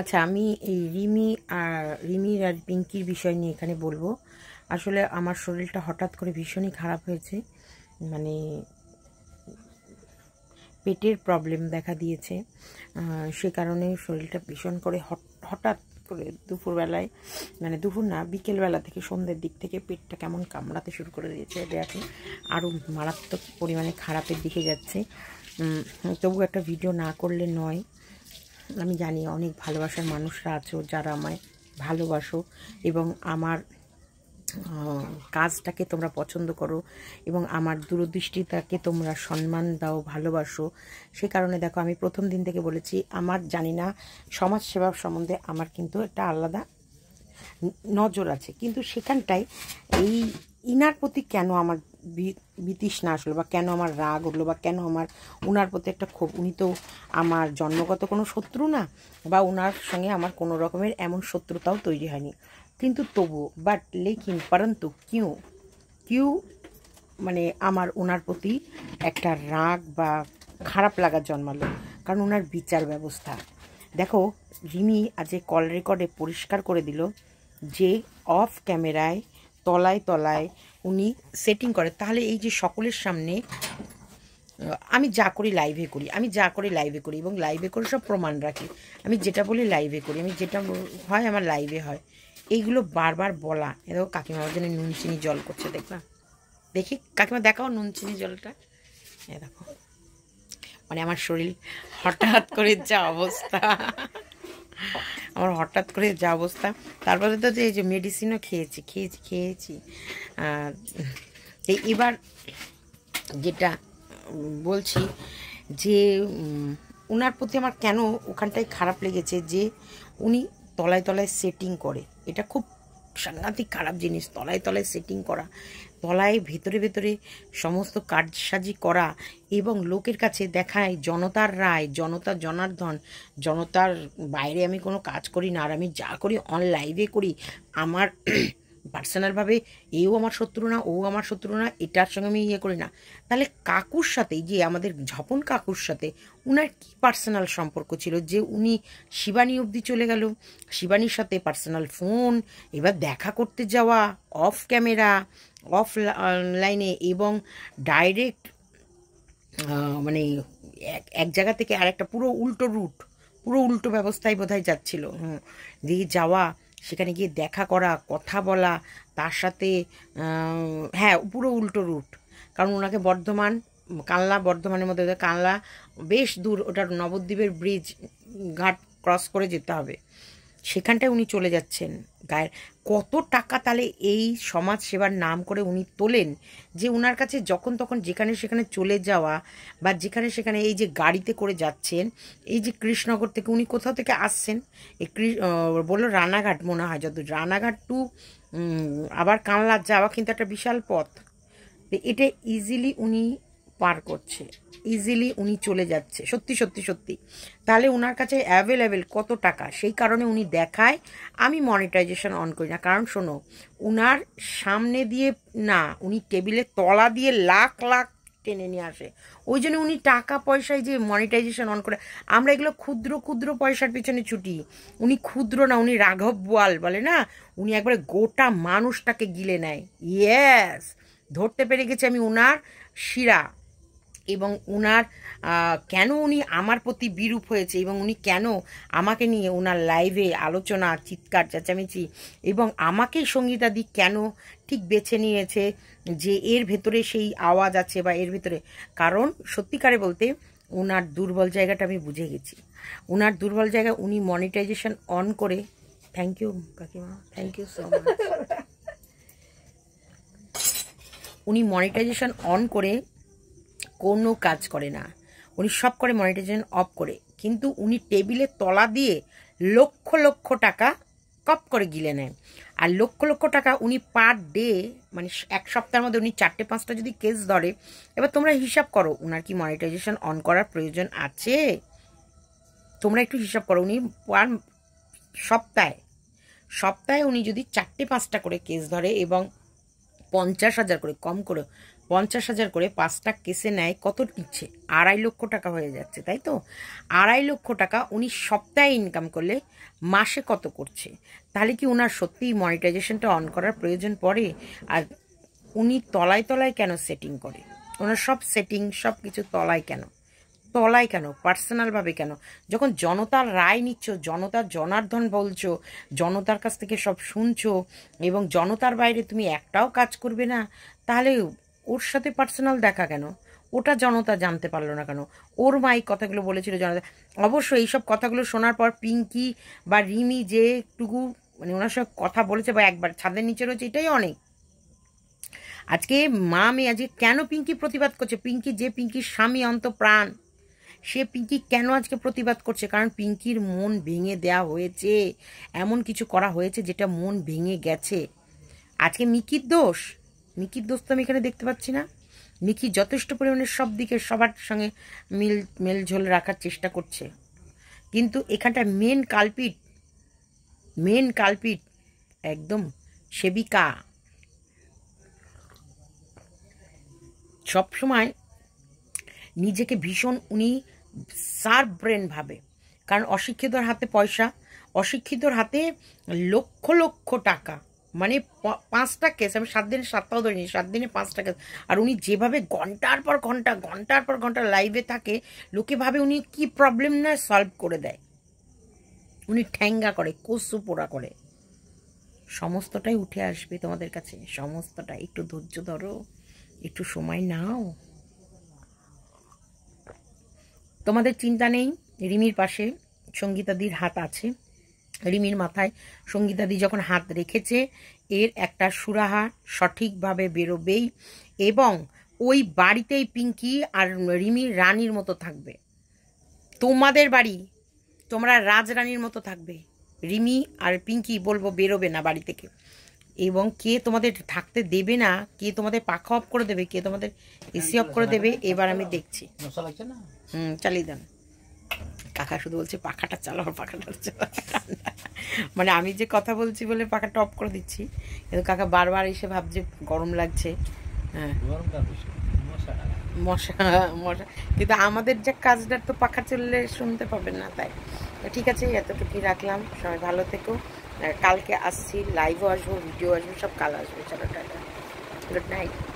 আচ্ছা আমি এই রিমি আর রিমির আর পিঙ্কির বিষয় নিয়ে এখানে বলবো আসলে আমার শরীরটা হঠাৎ করে ভীষণই খারাপ হয়েছে মানে পেটের প্রবলেম দেখা দিয়েছে সে কারণে শরীরটা ভীষণ করে হঠাৎ করে দুপুরবেলায় মানে দুপুর না বিকেলবেলা থেকে সন্ধ্যের দিক থেকে পেটটা কেমন কামড়াতে শুরু করে দিয়েছে দেখে আরও মারাত্মক পরিমাণে খারাপের দিকে যাচ্ছে তবু একটা ভিডিও না করলে নয় আমি জানি অনেক ভালোবাসার মানুষরা আছো যারা আমায় ভালোবাসো এবং আমার কাজটাকে তোমরা পছন্দ করো এবং আমার দূরদৃষ্টিটাকে তোমরা সম্মান দাও ভালোবাসো সে কারণে দেখো আমি প্রথম দিন থেকে বলেছি আমার জানি না সমাজসেবা সম্বন্ধে আমার কিন্তু একটা আলাদা নজর আছে কিন্তু সেখানটায় এই ইনার প্রতি কেন আমার বিতৃষ্ণা আসলো বা কেন আমার রাগ উঠলো বা কেন আমার ওনার প্রতি একটা ক্ষোভ উনি তো আমার জন্মগত কোনো শত্রু না বা ওনার সঙ্গে আমার কোনো রকমের এমন শত্রুতাও তৈরি হয়নি কিন্তু তবু বাট লেকিন পরন্তু কিউ কিউ মানে আমার ওনার প্রতি একটা রাগ বা খারাপ লাগা জন্মালো কারণ ওনার বিচার ব্যবস্থা দেখো রিমি আজ কল রেকর্ডে পরিষ্কার করে দিল যে অফ ক্যামেরায় তলায় তলায় উনি সেটিং করে তাহলে এই যে সকলের সামনে আমি যা করি লাইভে করি আমি যা করি লাইভে করি এবং লাইভে করে সব প্রমাণ রাখি আমি যেটা বলি লাইভে করি আমি যেটা হয় আমার লাইভে হয় এইগুলো বারবার বলা দেখো কাকিমার জন্য নুন চিনি জল করছে দেখবা দেখি কাকিমা দেখাও নুন চিনি জলটা এ দেখো মানে আমার শরীর হঠাৎ করে যা অবস্থা আমার হঠাৎ করে যা অবস্থা তারপরে তো যে এই যে মেডিসিনও খেয়েছি খেয়েছি খেয়েছি এবার যেটা বলছি যে ওনার প্রতি আমার কেন ওখানটায় খারাপ লেগেছে যে উনি তলায় তলায় সেটিং করে এটা খুব সাংঘাতিক খারাপ জিনিস তলায় তলায় সেটিং করা তলায় ভেতরে ভেতরে সমস্ত কাজসাজি করা এবং লোকের কাছে দেখায় জনতার রায় জনতা জনার্দন জনতার বাইরে আমি কোনো কাজ করি না আর আমি যা করি অনলাইভে করি আমার পার্সোনালভাবে এও আমার শত্রু না ও আমার শত্রু না এটার সঙ্গে আমি ইয়ে করি না তাহলে কাকুর সাথে যে আমাদের ঝপন কাকুর সাথে উনার কি পার্সোনাল সম্পর্ক ছিল যে উনি শিবানী অবধি চলে গেল শিবানীর সাথে পার্সোনাল ফোন এবার দেখা করতে যাওয়া অফ ক্যামেরা অফলাইনে এবং ডাইরেক্ট মানে এক জায়গা থেকে আরেকটা পুরো উল্টো রুট পুরো উল্টো ব্যবস্থায় বোধহয় যাচ্ছিল দিয়ে যাওয়া সেখানে গিয়ে দেখা করা কথা বলা তার সাথে হ্যাঁ পুরো উল্টো রুট কারণ ওনাকে বর্ধমান কানলা বর্ধমানের মধ্যে কানলা বেশ দূর ওটার নবদ্বীপের ব্রিজ ঘাট ক্রস করে যেতে হবে সেখানটায় উনি চলে যাচ্ছেন গায়ের কত টাকা তাহলে এই সমাজ সেবার নাম করে উনি তোলেন যে ওনার কাছে যখন তখন যেখানে সেখানে চলে যাওয়া বা যেখানে সেখানে এই যে গাড়িতে করে যাচ্ছেন এই যে কৃষ্ণনগর থেকে উনি কোথাও থেকে আসছেন এই বললো রানাঘাট মনে হয় যত রানাঘাট টু আবার কানলার যাওয়া কিন্তু একটা বিশাল পথ এটা ইজিলি উনি পার করছে ইজিলি উনি চলে যাচ্ছে সত্যি সত্যি সত্যি তাহলে ওনার কাছে অ্যাভেলেবেল কত টাকা সেই কারণে উনি দেখায় আমি মনিটাইজেশন অন করি না কারণ শোনো উনার সামনে দিয়ে না উনি টেবিলে তলা দিয়ে লাখ লাখ টেনে নিয়ে আসে ওই জন্য উনি টাকা পয়সায় যে মনিটাইজেশন অন করে আমরা এগুলো ক্ষুদ্র ক্ষুদ্র পয়সার পিছনে ছুটি উনি ক্ষুদ্র না উনি রাঘব বোয়াল বলে না উনি একবারে গোটা মানুষটাকে গিলে নেয় ইয়েস ধরতে পেরে গেছে আমি ওনার শিরা এবং উনার কেন উনি আমার প্রতি বিরূপ হয়েছে এবং উনি কেন আমাকে নিয়ে ওনার লাইভে আলোচনা চিৎকার চেঁচামেচি এবং আমাকেই সঙ্গীতাদি কেন ঠিক বেছে নিয়েছে যে এর ভেতরে সেই আওয়াজ আছে বা এর ভেতরে কারণ সত্যিকারে বলতে ওনার দুর্বল জায়গাটা আমি বুঝে গেছি ওনার দুর্বল জায়গা উনি মনিটাইজেশন অন করে থ্যাংক ইউ কাকিমা থ্যাংক ইউ সো মাচ উনি মনিটাইজেশন অন করে কোনো কাজ করে না উনি সব করে মনিটাইজেশন অফ করে কিন্তু উনি টেবিলে তলা দিয়ে লক্ষ লক্ষ টাকা কপ করে গিলে নেন আর লক্ষ লক্ষ টাকা উনি পার ডে মানে এক সপ্তাহের মধ্যে উনি চারটে পাঁচটা যদি কেস ধরে এবার তোমরা হিসাব করো ওনার কি মনিটাইজেশন অন করার প্রয়োজন আছে তোমরা একটু হিসাব করো উনি পার সপ্তাহে সপ্তাহে উনি যদি চারটে পাঁচটা করে কেস ধরে এবং পঞ্চাশ হাজার করে কম করে পঞ্চাশ হাজার করে পাঁচটা কেসে নেয় কত নিচ্ছে আড়াই লক্ষ টাকা হয়ে যাচ্ছে তাই তো আড়াই লক্ষ টাকা উনি সপ্তাহে ইনকাম করলে মাসে কত করছে তাহলে কি ওনার সত্যিই মনিটাইজেশনটা অন করার প্রয়োজন পড়ে আর উনি তলায় তলায় কেন সেটিং করে ওনার সব সেটিং সব কিছু তলায় কেন তলায় কেন পার্সোনালভাবে কেন যখন জনতার রায় নিচ্ছ জনতার জনার্ধন বলছো জনতার কাছ থেকে সব শুনছো এবং জনতার বাইরে তুমি একটাও কাজ করবে না তাহলে ওর সাথে পার্সোনাল দেখা কেন ওটা জনতা জানতে পারলো না কেন ওর মা এই কথাগুলো বলেছিল জনতা অবশ্য এইসব কথাগুলো শোনার পর পিঙ্কি বা রিমি যে একটুকু মানে ওনার সঙ্গে কথা বলেছে বা একবার ছাদের নিচে রয়েছে এটাই অনেক আজকে মা মেয়ে আজকে কেন পিঙ্কি প্রতিবাদ করছে পিঙ্কি যে পিঙ্কির স্বামী অন্তপ্রাণ সে পিঙ্কি কেন আজকে প্রতিবাদ করছে কারণ পিঙ্কির মন ভেঙে দেয়া হয়েছে এমন কিছু করা হয়েছে যেটা মন ভেঙে গেছে আজকে মিকির দোষ নিকির দোস্ত আমি এখানে দেখতে পাচ্ছি না নিকি যথেষ্ট পরিমাণে সব দিকে সবার সঙ্গে মিল মেলঝোল রাখার চেষ্টা করছে কিন্তু এখানটা মেন কালপিট মেন কালপিট একদম সেবিকা সবসময় নিজেকে ভীষণ উনি সার ব্রেন ভাবে কারণ অশিক্ষিতর হাতে পয়সা অশিক্ষিতর হাতে লক্ষ লক্ষ টাকা মানে পাঁচটা কেস আমি সাত দিনে সাতটাও ধরিনি সাত দিনে পাঁচটা কেস আর উনি যেভাবে ঘন্টার পর ঘন্টা ঘন্টার পর ঘন্টা লাইভে থাকে লোকে ভাবে উনি কি প্রবলেম না সলভ করে দেয় উনি ঠ্যাঙ্গা করে কসু পোড়া করে সমস্তটাই উঠে আসবে তোমাদের কাছে সমস্তটা একটু ধৈর্য ধরো একটু সময় নাও তোমাদের চিন্তা নেই রিমির পাশে সঙ্গীতাদির হাত আছে রিমির মাথায় সঙ্গীতাদি যখন হাত রেখেছে এর একটা সুরাহা সঠিকভাবে বেরোবেই এবং ওই বাড়িতেই পিঙ্কি আর রিমি রানীর মতো থাকবে তোমাদের বাড়ি তোমরা রাজরানীর মতো থাকবে রিমি আর পিঙ্কি বলবো বেরোবে না বাড়ি থেকে এবং কে তোমাদের থাকতে দেবে না কে তোমাদের পাখা অফ করে দেবে কে তোমাদের এসি অফ করে দেবে এবার আমি দেখছি হুম চালিয়ে দেন কাকা শুধু বলছে পাখাটা চালাও পাখাটা চালাও মানে আমি যে কথা বলছি বলে পাখা টপ করে দিচ্ছি কিন্তু কাকা বারবার এসে ভাবছে গরম লাগছে হ্যাঁ মশা মশা কিন্তু আমাদের যে কাজটার তো পাখা চললে শুনতে পাবেন না তাই ঠিক আছে এতটুকুই রাখলাম সবাই ভালো থেকো কালকে আসছি লাইভও আসবো ভিডিও আসবো সব কাল আসবে চলো টাটা গুড নাইট